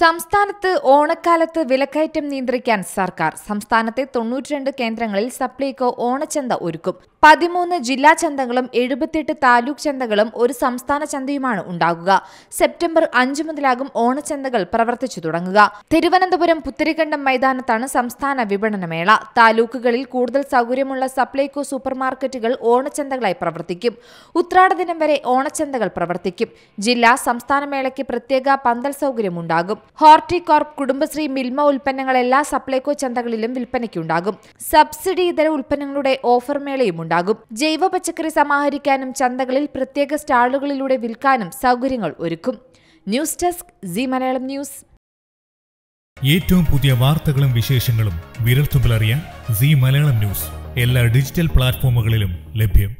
സംസ്ഥാനത്ത് ഓണക്കാലത്ത് വിലക്കയറ്റം നിയന്ത്രിക്കാൻ സർക്കാർ സംസ്ഥാനത്തെ തൊണ്ണൂറ്റിരണ്ട് കേന്ദ്രങ്ങളിൽ സപ്ലൈകോ ഓണച്ചന്ത ഒരുക്കും പതിമൂന്ന് ജില്ലാ ചന്തകളും എഴുപത്തിയെട്ട് താലൂക്ക് ചന്തകളും ഒരു സംസ്ഥാന ചന്തയുമാണ് ഉണ്ടാകുക സെപ്റ്റംബർ അഞ്ച് മുതലാകും ഓണച്ചന്തകൾ പ്രവർത്തിച്ചു തുടങ്ങുക തിരുവനന്തപുരം പുത്തരിക്കണ്ടം മൈതാനത്താണ് സംസ്ഥാന വിപണനമേള താലൂക്കുകളിൽ കൂടുതൽ സൗകര്യമുള്ള സപ്ലൈകോ സൂപ്പർ മാർക്കറ്റുകൾ ഓണച്ചന്തകളായി പ്രവർത്തിക്കും ഉത്രാട ദിനം വരെ ഓണച്ചന്തകൾ പ്രവർത്തിക്കും ജില്ലാ സംസ്ഥാന മേളയ്ക്ക് പ്രത്യേക പന്തൽ സൗകര്യമുണ്ടാകും ഹോർട്ടികോർപ്പ് കുടുംബശ്രീ മിൽമ ഉൽപ്പന്നങ്ങൾ എല്ലാ സപ്ലൈകോ ചന്തകളിലും വിൽപ്പനയ്ക്കുണ്ടാകും സബ്സിഡി ഇതര ഉൽപ്പന്നങ്ങളുടെ ഓഫർ മേളയും ഉണ്ടാകും ജൈവ പച്ചക്കറി സമാഹരിക്കാനും ചന്തകളിൽ പ്രത്യേക സ്റ്റാളുകളിലൂടെ വിൽക്കാനും സൗകര്യങ്ങൾ ഒരുക്കും news desk Zee Malayalam news ഏറ്റവും പുതിയ വാർത്തകളും വിശേഷങ്ങളും അറിയാൻ സി മലയാളം ന്യൂസ് എല്ലാ ഡിജിറ്റൽ പ്ലാറ്റ്ഫോമുകളിലും ലഭ്യം